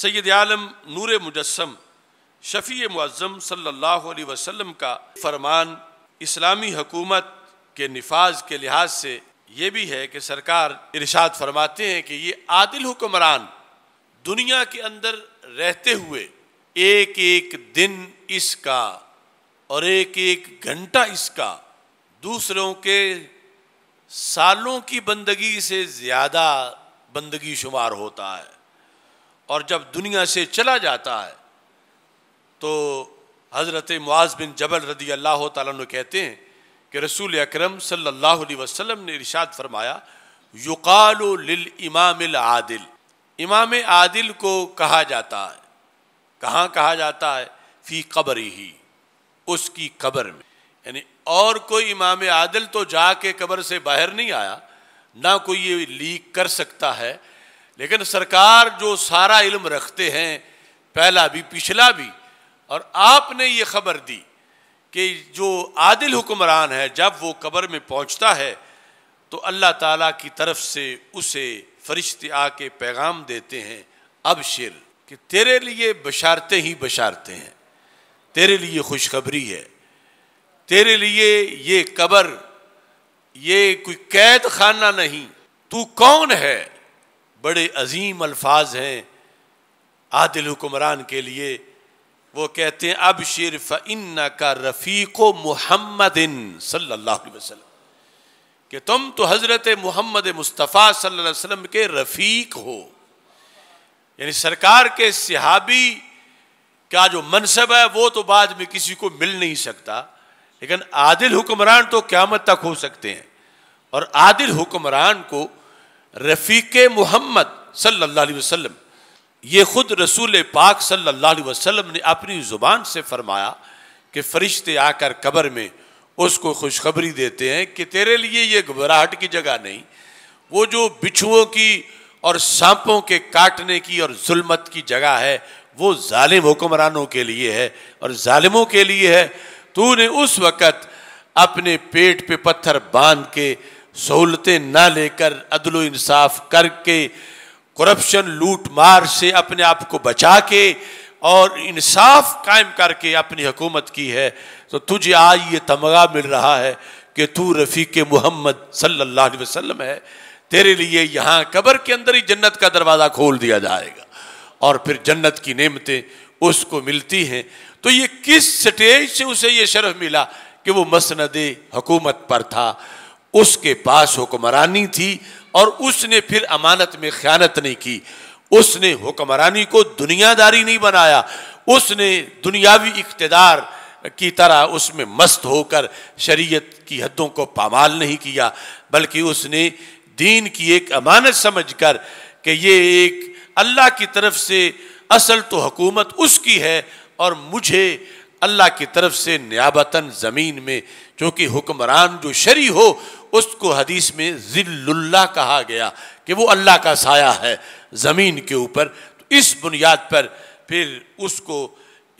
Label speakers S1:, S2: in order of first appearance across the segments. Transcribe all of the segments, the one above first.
S1: सैद आलम नूर मुजस्म शफ़ी मुज़म सल्ला वसम का फरमान इस्लामी हकूमत के नफाज के लिहाज से ये भी है कि सरकार इरशाद फरमाते हैं कि ये आदिल हुक्मरान दुनिया के अंदर रहते हुए एक एक दिन इसका और एक एक घंटा इसका दूसरों के सालों की बंदगी से ज़्यादा बंदगी शुमार होता है और जब दुनिया से चला जाता है तो हज़रत मुआज़ बिन जबल रदी अल्लाह तु कहते हैं कि रसूल अक्रम सल्लाम ने इरशाद फरमाया युकाल इमाम आदिल इमाम आदिल को कहा जाता है कहाँ कहा जाता है फ़ी कब्र ही उसकी कबर में यानी और कोई इमाम आदिल तो जाके कबर से बाहर नहीं आया ना कोई ये लीक कर सकता है लेकिन सरकार जो सारा इल्म रखते हैं पहला भी पिछला भी और आपने ये खबर दी कि जो आदिल हुक्मरान है जब वो कब्र में पहुंचता है तो अल्लाह ताला की तरफ से उसे फरिश्ते आके पैगाम देते हैं अब शिर कि तेरे लिए बशारते ही बशारते हैं तेरे लिए खुशखबरी है तेरे लिए ये कब्र ये कोई कैद खाना नहीं तू कौन है बड़े अजीम अल्फाज हैं आदिल हुकुमरान के लिए वो कहते हैं अब शिरफ इन्ना का रफ़ीक मोहम्मद सल्लल्लाहु अलैहि वसल्लम कि तुम तो हज़रत मोहम्मद मुस्तफ़ा सल्लल्लाहु अलैहि वसल्लम के रफ़ीक हो यानी सरकार के सिहाबी का जो मनसब है वो तो बाद में किसी को मिल नहीं सकता लेकिन आदिल हुक्मरान तो क्यामत तक हो सकते हैं और आदिल हुक्मरान को रफ़ीक मोहम्मद सल्लल्लाहु अलैहि वसल्लम ये ख़ुद रसूल पाक सल्ला अलैहि वसल्लम ने अपनी ज़ुबान से फरमाया कि फ़रिश्ते आकर कब्र में उसको खुशखबरी देते हैं कि तेरे लिए ये घबराहट की जगह नहीं वो जो बिछुओं की और सांपों के काटने की और जुल्मत की जगह है वो ालिम हुक्मरानों के लिए है और ालिमों के लिए है तूने उस वक़्त अपने पेट पे पत्थर बांध के सहूलतें ना लेकर अदल इंसाफ करके करप्शन लूट मार से अपने आप को बचा के और इंसाफ कायम करके अपनी हुकूमत की है तो तुझे आज ये तमगा मिल रहा है कि तू रफ़ीक मोहम्मद सल्लल्लाहु अलैहि वसल्लम है तेरे लिए यहाँ कब्र के अंदर ही जन्नत का दरवाज़ा खोल दिया जाएगा और फिर जन्नत की नेमतें उसको मिलती हैं तो ये किस स्टेज से उसे ये शर्फ मिला कि वो मसनद हुकूमत पर था उसके पास हुक्मरानी थी और उसने फिर अमानत में ख्यानत नहीं की उसने हुक्मरानी को दुनियादारी नहीं बनाया उसने दुनियावी इकतदार की तरह उसमें मस्त होकर शरीयत की हदों को पामाल नहीं किया बल्कि उसने दीन की एक अमानत समझकर कि ये एक अल्लाह की तरफ से असल तो हुकूमत उसकी है और मुझे अल्लाह की तरफ से न्याबतन ज़मीन में क्योंकि हुक्मरान जो शरी हो उसको हदीस में ज़िल्लुल्लाह कहा गया कि वो अल्लाह का साया है ज़मीन के ऊपर तो इस बुनियाद पर फिर उसको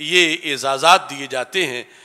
S1: ये एजाज़ात दिए जाते हैं